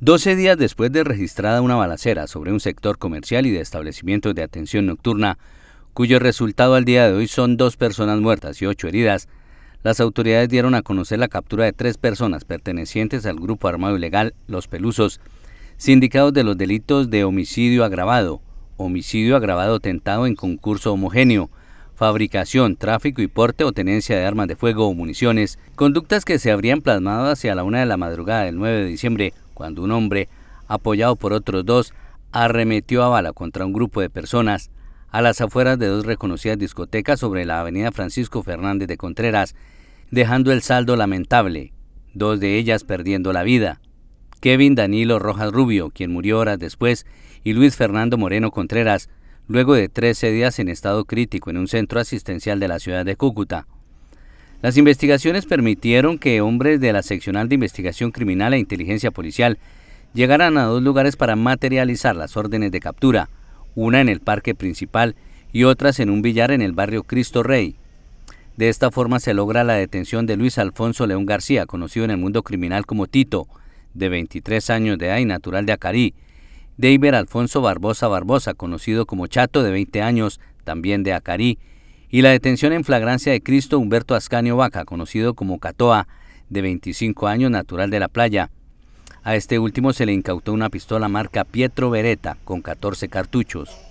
12 días después de registrada una balacera sobre un sector comercial y de establecimientos de atención nocturna, cuyo resultado al día de hoy son dos personas muertas y ocho heridas, las autoridades dieron a conocer la captura de tres personas pertenecientes al grupo armado ilegal Los Pelusos, sindicados de los delitos de homicidio agravado, homicidio agravado tentado en concurso homogéneo, fabricación, tráfico y porte o tenencia de armas de fuego o municiones, conductas que se habrían plasmado hacia la una de la madrugada del 9 de diciembre, cuando un hombre, apoyado por otros dos, arremetió a bala contra un grupo de personas a las afueras de dos reconocidas discotecas sobre la avenida Francisco Fernández de Contreras, dejando el saldo lamentable, dos de ellas perdiendo la vida. Kevin Danilo Rojas Rubio, quien murió horas después, y Luis Fernando Moreno Contreras, luego de 13 días en estado crítico en un centro asistencial de la ciudad de Cúcuta. Las investigaciones permitieron que hombres de la Seccional de Investigación Criminal e Inteligencia Policial llegaran a dos lugares para materializar las órdenes de captura, una en el parque principal y otras en un billar en el barrio Cristo Rey. De esta forma se logra la detención de Luis Alfonso León García, conocido en el mundo criminal como Tito, de 23 años de edad y natural de Acarí, David Alfonso Barbosa Barbosa, conocido como Chato de 20 años, también de Acarí, y la detención en flagrancia de Cristo Humberto Ascanio Vaca, conocido como Catoa, de 25 años, natural de la playa. A este último se le incautó una pistola marca Pietro Beretta con 14 cartuchos.